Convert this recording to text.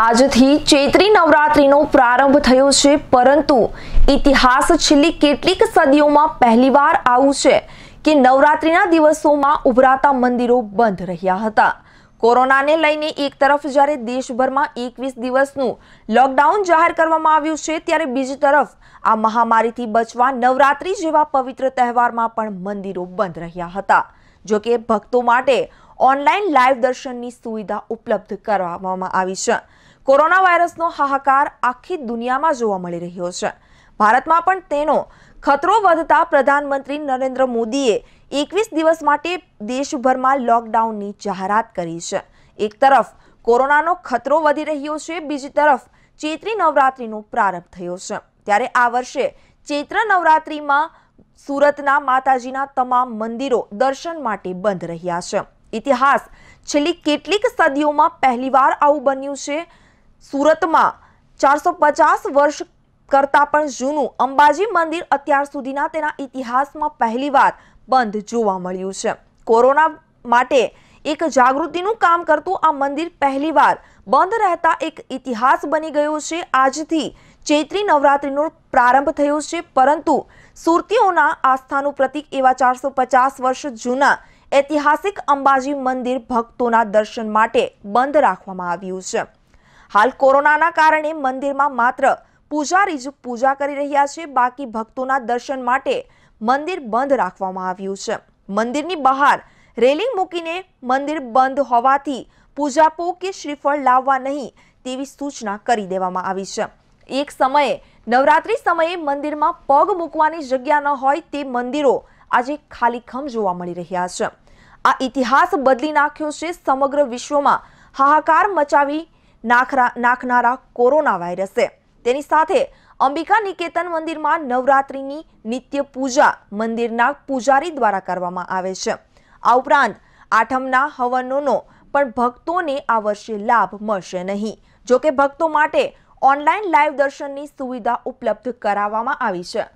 આજથી ચૈત્રી નવરાત્રિનો પ્રારંભ થયો છે પરંતુ ઇતિહાસ છેલ્લી કેટલીક સદીઓમાં પહેલીવાર આવું છે કે નવરાત્રિના દિવસોમાં ઉભરાતા મંદિરો બંધ રહ્યા હતા કોરોનાને લઈને એક તરફ જ્યારે દેશભરમાં એકવીસ દિવસનું લોકડાઉન જાહેર કરવામાં આવ્યું છે ત્યારે બીજી તરફ આ મહામારીથી બચવા નવરાત્રિ જેવા પવિત્ર તહેવારમાં પણ મંદિરો બંધ રહ્યા હતા જોકે ભક્તો માટે ઓનલાઈન લાઈવ દર્શનની સુવિધા ઉપલબ્ધ કરાવવામાં આવી છે કોરોના વાયરસનો હાહાકાર આખી દુનિયામાં જોવા મળી રહ્યો છે ભારતમાં પણ તેનો ખતરો વધતા પ્રધાનમંત્રી નરેન્દ્ર મોદીએ એકવીસ દિવસ માટે દેશભરમાં લોકડાઉનની જાહેરાત કરી છે એક તરફ કોરોનાનો ખતરો વધી રહ્યો છે બીજી તરફ ચૈત્રી નવરાત્રિનો પ્રારંભ થયો છે ત્યારે આ વર્ષે ચૈત્ર નવરાત્રિમાં સુરતના માતાજીના તમામ મંદિરો દર્શન માટે બંધ રહ્યા છે ઇતિહાસ છેલ્લી કેટલીક સદીઓમાં પહેલીવાર આવું બન્યું છે સુરતમાં ચારસો પચાસ વર્ષ કરતાં પણ જૂનું અંબાજી મંદિર અત્યાર સુધીના તેના ઇતિહાસમાં પહેલીવાર બંધ જોવા મળ્યું છે કોરોના માટે એક જાગૃતિનું કામ કરતું આ મંદિર પહેલીવાર બંધ રહેતા એક ઇતિહાસ બની ગયો છે આજથી ચૈત્રી નવરાત્રિનો પ્રારંભ થયો છે પરંતુ સુરતીઓના આસ્થાનું પ્રતિક એવા ચારસો પચાસ વર્ષ જૂના ઐતિહાસિક અંબાજી મંદિર ભક્તોના દર્શન માટે બંધ રાખવામાં આવ્યું છે હાલ કોરોનાના કારણે મંદિરમાં માત્ર પૂજારી જ પૂજા કરી રહ્યા છે બાકી ભક્તોના દર્શન માટે મંદિર બંધ રાખવામાં આવ્યું છે મંદિરની બહાર રેલિંગ મૂકીને મંદિર બંધ હોવાથી પૂજાપો કે શ્રીફળ લાવવા નહીં તેવી સૂચના કરી દેવામાં આવી છે એક સમયે નવરાત્રી સમયે મંદિરમાં પગ મૂકવાની જગ્યા ન હોય તે મંદિરો આજે ખાલી ખમ જોવા મળી રહ્યા છે આ ઇતિહાસ બદલી નાખ્યો છે સમગ્ર વિશ્વમાં હાહાકાર મચાવી નાખનારા કોરોના વાયરસે તેની સાથે અંબિકા નિકેતન મંદિરમાં નવરાત્રિની નિત્ય પૂજા મંદિરના પૂજારી દ્વારા કરવામાં આવે છે આ ઉપરાંત આઠમના હવનોનો પણ ભક્તોને આ વર્ષે લાભ મળશે નહીં જોકે ભક્તો માટે ઓનલાઈન લાઈવ દર્શનની સુવિધા ઉપલબ્ધ કરાવવામાં આવી છે